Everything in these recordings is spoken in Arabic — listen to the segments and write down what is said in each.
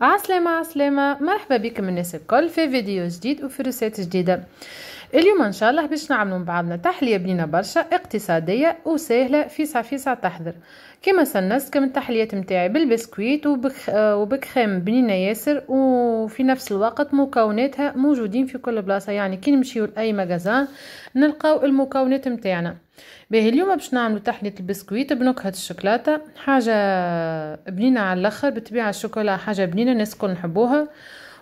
عسلامة عسلامة مرحبا بكم الناس الكل في فيديو جديد وفي روسات جديدة اليوم ان شاء الله باش نعملوا مع بعضنا تحليه بنينه برشا اقتصاديه وسهله فيسع فيسع تحضر كما سنست كم التحليات نتاعي بالبسكويت وبخ... آه، وبكريم بنينه ياسر وفي نفس الوقت مكوناتها موجودين في كل بلاصه يعني كي نمشيو لاي مغازان نلقاو المكونات نتاعنا باهي اليوم باش نعملو تحليه البسكويت بنكهه الشوكولاته حاجه بنينه على الاخر بالطبيعه الشوكولا حاجه بنينه الناس الكل نحبوها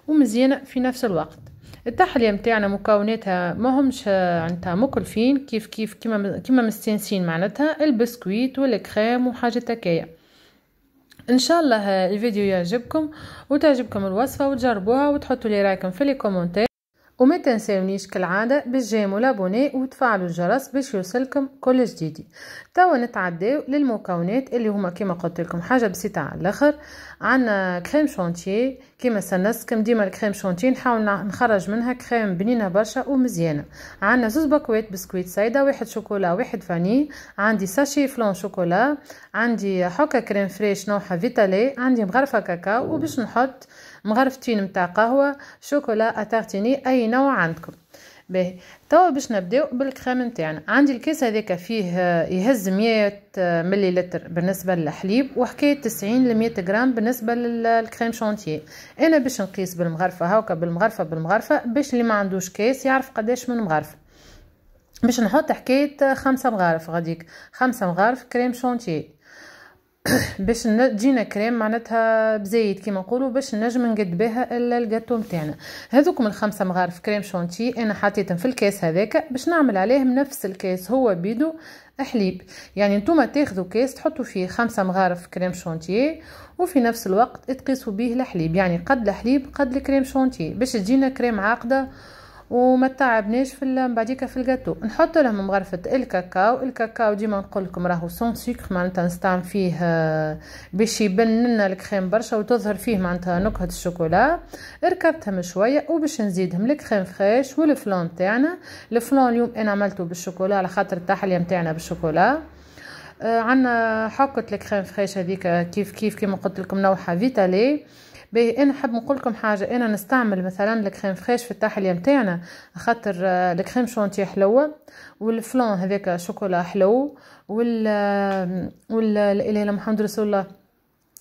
ومزيانه في نفس الوقت التحلية متاعنا مكوناتها مهمش آه، عندها مكلفين كيف كيف كيما كيما مستانسين معناتها البسكويت والكريم وحاجة هكايا ان شاء الله آه، الفيديو يعجبكم وتعجبكم الوصفه وتجربوها وتحطوا لي رايكم في الكومنتات وما تنساونيش كالعادة باش جيمو لابوني وتفعلوا الجرس باش يوصلكم كل جديد توا نتعداو للمكونات اللي هما كيما قلت لكم حاجة بسيطة على الاخر عندنا كريم شونتي كيما سنسكم ديما الكريم شونتي نحاول نخرج منها كريم بنينة برشا ومزيانة عندنا زوز بكويت بسكويت سايدة واحد شوكولا واحد فاني عندي ساشي فلون شوكولا عندي حكة كريم فريش نوعها فيتالي عندي مغرفة كاكاو وباش نحط مغرفتين متاع قهوه شوكولا أتغتيني اي نوع عندكم باهي توا باش نبداو بالكريم نتاعنا عندي الكيس هذاك فيه آه، يهز 100 آه، مليلتر بالنسبه للحليب وحكايه 90 ل 100 غرام بالنسبه للكريم شانتيه انا باش نقيس بالمغرفه هاكا بالمغرفه بالمغرفه باش اللي ما عندوش كيس يعرف قداش من مغرفه باش نحط حكايه آه، خمسة مغارف غاديك خمسة مغارف كريم شانتيه باش تجينا كريم معناتها بزايد كيما نقولوا باش نجم نقد بها الجاتو نتاعنا هذوكم الخمسه مغارف كريم شونتي انا حطيتهم في الكاس هذاك باش نعمل عليهم نفس الكاس هو بيدو حليب يعني نتوما تاخذوا كاس تحطوا فيه خمسة مغارف كريم شونتيي وفي نفس الوقت تقيسوا به الحليب يعني قد الحليب قد الكريم شونتيي باش تجينا كريم عاقده وما تعبناش في بعديك في الجاتو نحط لهم مغرفه الكاكاو الكاكاو ديما نقول لكم راهو سون سكر معناتها نستعمل فيه آه، باش يبن لنا الكريم برشا وتظهر فيه معناتها نكهه الشوكولا ركبتهم شويه وباش نزيدهم الكريم فريش والفلون تاعنا الفلون اليوم انا عملته بالشوكولا على خاطر التحليه نتاعنا بالشوكولا آه، عندنا حقة الكريم فريش هذيك كيف كيف كيما قلت لكم نوعها فيتالي باهي انا حاب نقول لكم حاجه انا نستعمل مثلا الكريم فريش في التحليه نتاعنا خاطر آه، الكريم شونتي حلوه والفلون هذاك شوكولا حلو وال آه، وال آه، الى محمد رسول الله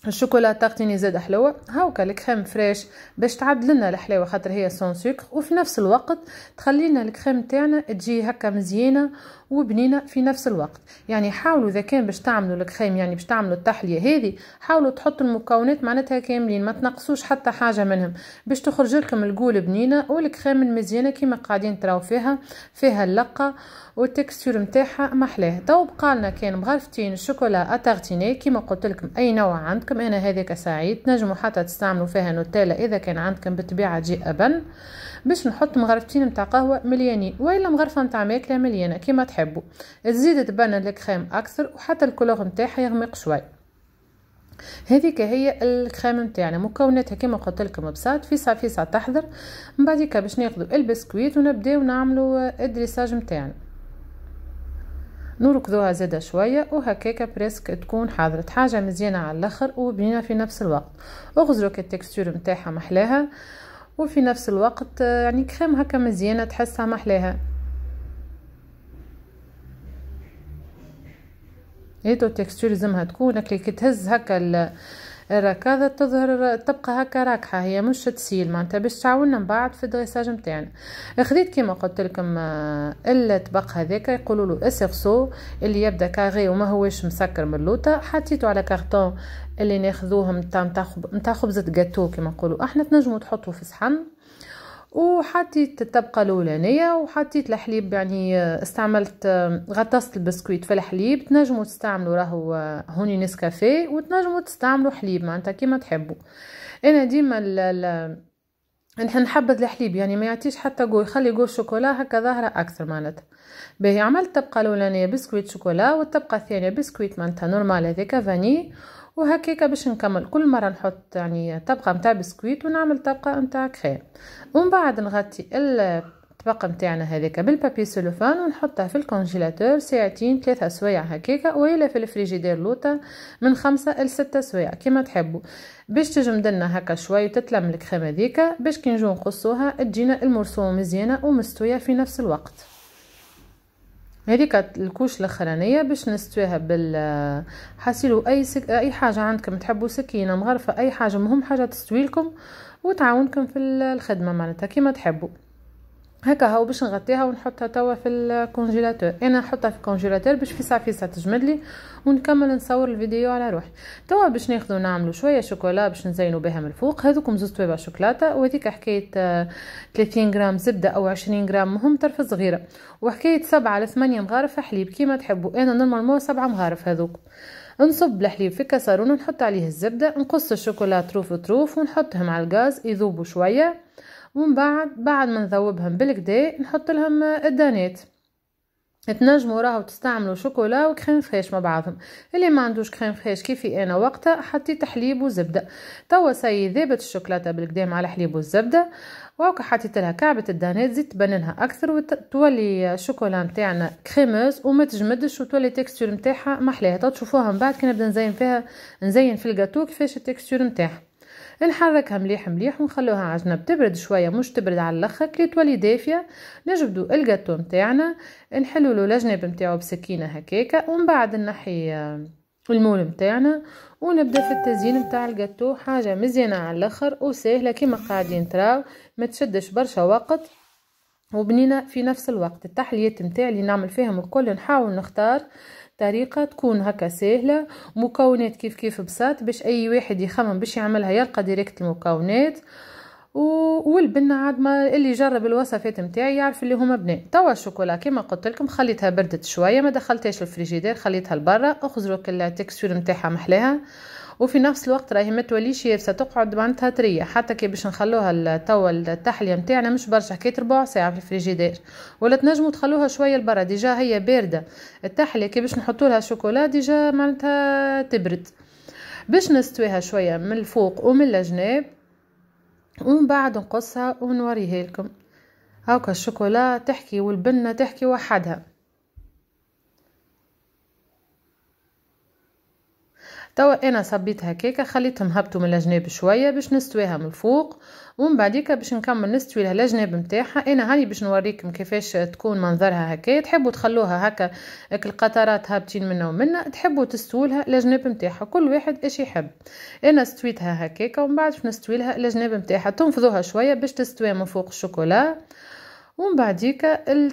الشوكولاته تغطيني زاد حلوه هاوكا الكريم فريش باش تعدل لنا الحلاوه خاطر هي سون سكر وفي نفس الوقت تخلينا الكريم تاعنا تجي هكا مزيانه وبنينه في نفس الوقت يعني حاولوا اذا كان باش تعملوا الكريم يعني باش تعملوا التحليه هذه حاولوا تحطوا المكونات معناتها كاملين ما تنقصوش حتى حاجه منهم باش تخرج لكم القول بنينه والكريم المزيانه كيما قاعدين تراو فيها فيها اللقه والتكستور نتاعها محلاه تو بقالنا كان مغرفتين الشوكولا اتغتيني كيما قلت لكم اي نوع عندكم لكم انا هذيك سعيد تنجموا حتى تستعملوا فيها نوتيلا اذا كان عندكم بالطبيعه تجي ابن باش نحط مغرفتين نتاع قهوه مليانين والا مغرفه نتاع ماكله مليانه كيما تحبوا تزيد تبان الكريم اكثر وحتى الكولور نتاعها يغمق شوي هذيك هي الكريم نتاعنا مكوناتها كما قلت لكم بساط فيسع صافي تحضر من بعديك باش ناخذ البسكويت ونبداو نعملوا الدريساج نتاعنا نركضوها زادة شوية وهكاكا بريسك تكون حاضرة حاجة مزيانة على الاخر وبنينة في نفس الوقت اغزرك التكستور متاحة محلاها وفي نفس الوقت آه، يعني كريم هكا مزيانة تحسها محلاها هيتو التكستور لازمها تكون كي تهز هكا الركاضة تظهر تبقى هكا راكحة هي مش تسيل معناتها باش تعاوننا من بعد في الدريساج نتاعنا خذيت كيما قلت لكم آه، الطبق هذاك يقولوا له اسيرسو اللي يبدا كاري وما هوش مسكر من اللوطه حطيته على كارتون اللي ناخذوه نتاع نتاع خبزه جاتو كيما نقولوا احنا تنجموا تحطوه في صحن وحطيت الطبقه الاولانيه وحطيت الحليب يعني آه، استعملت آه، غطست البسكويت في الحليب تنجموا تستعملوا راهو آه، هوني نسكافيه وتنجموا تستعملوا حليب معناتها كيما تحبوا انا ديما نحن نحبذ الحليب يعني ما يعطيش حتى جو يخلي جو الشوكولا هكا ظاهره اكثر معناتها باهي عملت الطبقه الاولانيه بسكويت شوكولا والطبقه الثانيه بسكويت معناتها نورمال هذاك فاني وهكاكا باش نكمل كل مره نحط يعني طبقه نتاع بسكويت ونعمل طبقه نتاع كريم ومن بعد نغطي الطبق نتاعنا هذيك بالبابي سولوفان ونحطها في الكونجيلاتور ساعتين ثلاثة سوايع هكاكا والا في الفريجيدير لوطا من خمسة لستة سوايع كما تحبوا باش تجمد لنا هكا شوي وتتلم الكريمه هذيك باش كي نجو نقصوها تجينا المرسومه مزيانه ومستويه في نفس الوقت هذيك الكوش الاخرانيه باش نستويها بال آه، حاسيلو اي سك... اي حاجه عندكم تحبوا سكينه مغرفه اي حاجه مهم حاجه تستوي لكم وتعاونكم في الخدمه معناتها كيما تحبوا هكا هاو باش نغطيها ونحطها توا في الكونجيلاتور انا نحطها في الكونجيلاتور باش في ساعه تجمد لي ونكمل نصور الفيديو على روحي توا باش ناخذوا نعملوا شويه شوكولا باش نزينوا بها من الفوق هذوكم زوج طوابع شوكولاته وهذيك حكايه 30 آه، غرام زبده او 20 غرام مهم طرف صغيره وحكايه 7 على 8 مغارف حليب كيما تحبوا انا نورمالمون 7 مغارف هذوك نصب الحليب في كاسرونه نحط عليه الزبده نقص الشوكولا تروف تروف ونحطهم على الغاز يذوبوا شويه ومن بعد بعد ما نذوبهم بالكدا نحط لهم الدانات تنجموا راهو تستعملوا شوكولا وكريم فريش مع بعضهم اللي ما عندوش كريم فريش كيفي انا وقتها حطيت حليب وزبده توا سي ذابت الشوكولاته بالكدا مع الحليب والزبده وهاكا حطيت لها كعبه الدانات زدت تبننها اكثر وتولي الشوكولا نتاعنا كريموز وما تجمدش وتولي التكستور نتاعها محلاها تشوفوها من بعد كي نبدا نزين فيها نزين في الجاتو كيفاش التكستور نتاعها نحركها مليح مليح ونخلوها على جنب تبرد شوية مش تبرد على الاخر كي تولي دافية نجبدو الجاتو نتاعنا نحلو له الجناب نتاعو بسكينة هكاكا ومن بعد نحي آه، المول نتاعنا ونبدا في التزيين نتاع الجاتو حاجه مزيانه على الاخر وسهله كيما قاعدين تراو ما تشدش برشا وقت وبنينا في نفس الوقت التحليات نتاع اللي نعمل فيهم الكل نحاول نختار طريقه تكون هكا سهله مكونات كيف كيف بساط باش اي واحد يخمم باش يعملها يلقى ديريكت المكونات والبنة عاد ما اللي جرب الوصفات نتاعي يعرف اللي هما بنات توا الشوكولا كيما قلت لكم خليتها بردت شويه ما دخلتهاش الفريجيدير خليتها لبرا اخزروا كل التكستور نتاعها محلاها وفي نفس الوقت راهي ما توليش يابسه تقعد معناتها طريه حتى كي باش نخلوها توا التحليه نتاعنا مش برشا حكايه ربع ساعه في الفريجيدير ولا تنجموا تخلوها شويه لبرا ديجا هي بارده التحليه كي باش نحطوا لها شوكولا ديجا معناتها تبرد باش نستويها شويه من الفوق ومن الجناب ومن بعد نقصها ونوريها لكم هاكا الشوكولا تحكي والبنه تحكي وحدها توا انا صبيت هكاكا خليتهم هبطوا من الجناب شويه باش نستويها من الفوق ومن بعديكا باش نكمل نستوي لها الجناب نتاعها انا هاني باش نوريكم كيفاش تكون منظرها هكا تحبوا تخلوها هكا القطرات هابطين منا ومنا تحبوا تستولها الجناب نتاعها كل واحد اش يحب انا استويتها هكاكا ومن بعد باش نستوي لها الجناب نتاعها تنفضوها شويه باش تستوي من فوق الشوكولا ومن بعديك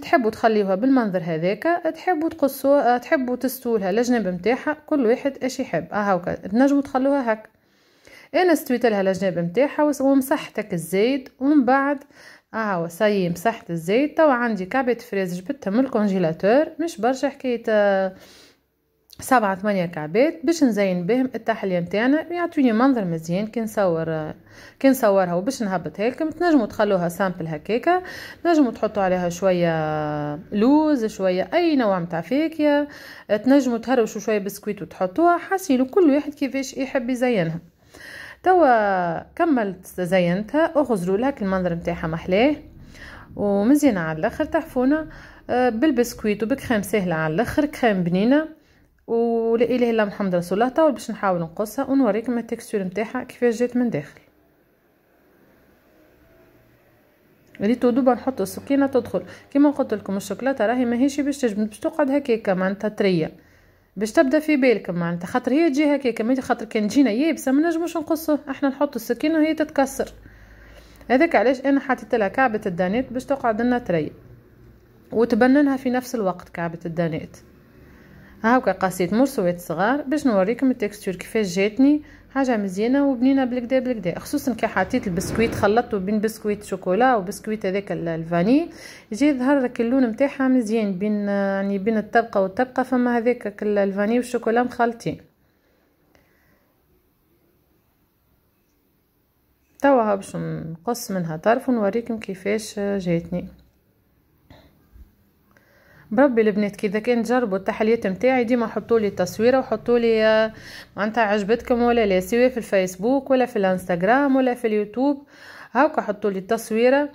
تحبوا تخليوها بالمنظر هذاك تحبوا تقصوها تحبوا تستولها لجنب نتاعها كل واحد اش يحب اه هاكا تنجموا تخلوها هكا انا استويت لها الجناب نتاعها ومسحتك الزيت ومن بعد اه ساي مسحت الزيت توا عندي كعبه فريز جبتها من الكونجيلاتور مش برشا حكايه سبعة ثمانية كعبات باش نزين بهم التحلية نتاعنا يعطوني منظر مزيان كي نصور كي نصورها وباش نهبطها لكم تنجموا تخلوها سامبل هكاكا تنجموا تحطوا عليها شوية لوز شوية أي نوع متاع فاكهة تنجموا تهرشوا شوية بسكويت وتحطوها حاسين كل واحد كيفاش يحب يزينها توا كملت زينتها اغزروا لها المنظر نتاعها محلاه ومزيانة على الاخر تحفونا آه، بالبسكويت وبكريم سهلة على الاخر كريم بنينة ولا اله الا محمد رسول الله طول باش نحاول نقصها ونوريكم التكستور نتاعها كيفاش جات من داخل ريتو دوبا نحط السكينه تدخل كيما قلت لكم الشوكولاته راهي ماهيش باش تجبد باش تقعد هكاكا معناتها طريه باش تبدا في بالك معناتها خاطر هي تجي هكاكا ما خاطر كان تجينا يابسه ما نجموش نقصوه احنا نحطو السكينه وهي تتكسر هذاك علاش انا حطيت لها كعبه الدانيت باش تقعد لنا طريه وتبننها في نفس الوقت كعبه الدانيت هاكا قصيت مرسويات صغار باش نوريكم التكستور كيفاش جاتني حاجه مزيانه وبنينه بالكدا بالكدا خصوصا كي حطيت البسكويت خلطته بين بسكويت شوكولا وبسكويت هذاك الفاني جي ظهر لك اللون نتاعها مزيان بين يعني بين الطبقه والطبقه فما هذاك الفاني والشوكولا مخلطين توا باش نقص منها طرف ونوريكم كيفاش جاتني بربي البنات كي اذا كان تجربوا التحليات نتاعي ديما حطوا لي تصويره وحطوا لي آه، معناتها عجبتكم ولا لا سواء في الفيسبوك ولا في الانستغرام ولا في اليوتيوب هاكا حطوا لي التصويره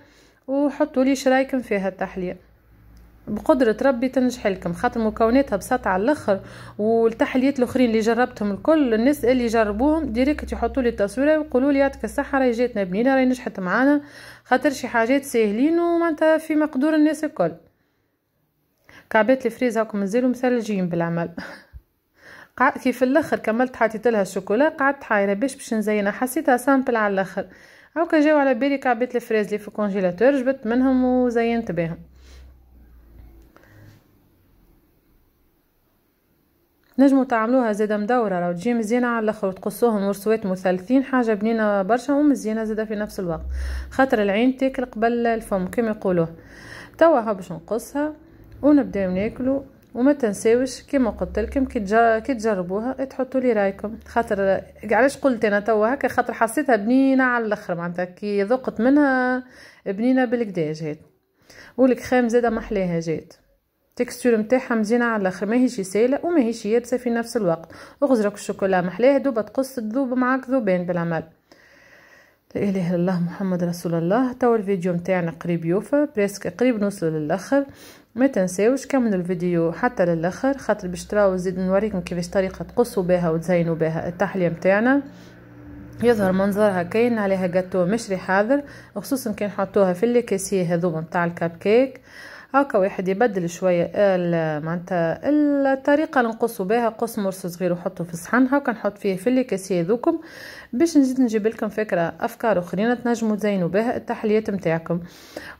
وحطوا لي شرايكم فيها التحليه بقدرة ربي تنجح لكم خاطر مكوناتها بساطة على الاخر والتحليات الاخرين اللي جربتهم الكل الناس اللي جربوهم ديريكت يحطوا لي التصويره ويقولوا لي يعطيك الصحه راهي جاتنا بنينه راهي نجحت معانا خاطر شي حاجات ساهلين ومعناتها في مقدور الناس الكل كعبات الفريز هاكم مازالو مثلجين بالعمل كي في الاخر كملت حطيت لها الشوكولا قعدت حايره باش باش نزينها حسيتها سامبل على الاخر هاكا جاو على بالي كعبات الفريز اللي في الكونجيلاتور جبت منهم وزينت بهم نجمو تعملوها زادا مدوره راه تجي مزيانه على الاخر وتقصوهم ورسوات مثلثين حاجه بنينه برشا ومزيانه زادا في نفس الوقت خاطر العين تاكل قبل الفم كما يقولوه توا باش نقصها ونبداو ناكلو وما تنساوش كيما قلت لكم كي تجربوها تحطوا لي رايكم خاطر علاش قلت انا توا هكا خاطر حسيتها بنينه على الاخر معناتها كي ذقت منها بنينه بالكدا جات والكريم زاده محلاها جات التكستور نتاعها مزيانه على الاخر ماهيش سايله وماهيش يابسه في نفس الوقت وغزرك الشوكولا محلاه دوبه تقص تذوب معاك ذوبان بالعمل لا اله الا الله محمد رسول الله توا الفيديو نتاعنا قريب يوفى بريسك قريب نوصل للاخر ما تنساوش كملوا الفيديو حتى للاخر خاطر باش تراو زيد نوريكم كيفاش طريقه تقصوا بها وتزينوا بها التحليه نتاعنا يظهر منظرها كاين عليها جاتو مشري حاضر خصوصا كي نحطوها في الكاسيه هذوما نتاع الكاب كيك هاكا واحد يبدل شويه معناتها الطريقه اللي نقصوا بها قص مرص صغير وحطه في الصحن هاكا نحط فيه في الكاسيه ذوكم باش نزيد نجيب لكم فكره افكار اخرين تنجموا تزينوا بها التحليات نتاعكم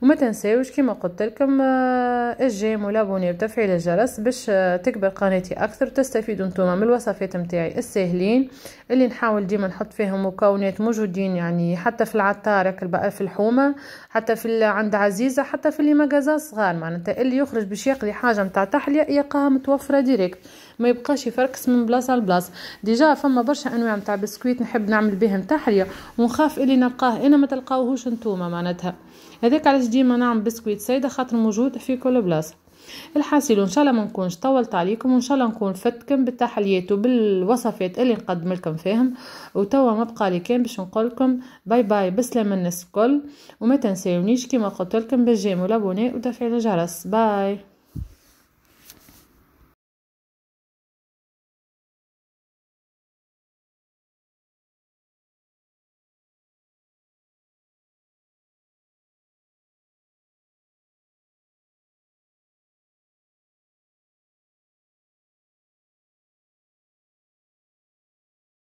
وما تنساوش كيما قلت لكم الجيم آه، ولابوني وتفعيل الجرس باش آه، تكبر قناتي اكثر وتستفيدوا نتوما من الوصفات نتاعي الساهلين اللي نحاول ديما نحط فيهم مكونات موجودين يعني حتى في العطار في الحومه حتى في عند عزيزه حتى في اللي مجازا صغار معناتها اللي يخرج باش يقضي حاجه نتاع تحليه يلقاها متوفره ديريكت ما يبقاش يفركس من بلاصه لبلاصه ديجا فما برشا انواع نتاع بسكويت نحب نعمل بهم تحريه ونخاف اللي نلقاه انا ما تلقاوهوش نتوما معناتها هذاك علاش ديما نعمل بسكويت سايده خاطر موجود في كل بلاصه الحاصل ان شاء الله ما نكونش طولت عليكم وان شاء الله نكون فتكم بالتحليات وبالوصفات اللي نقدم لكم فيهم وتوا ما بقى لي كان باش نقول لكم باي باي بسلام الناس الكل وما تنساونيش كما قلت لكم بالجيم ولابوني وتفعيل الجرس باي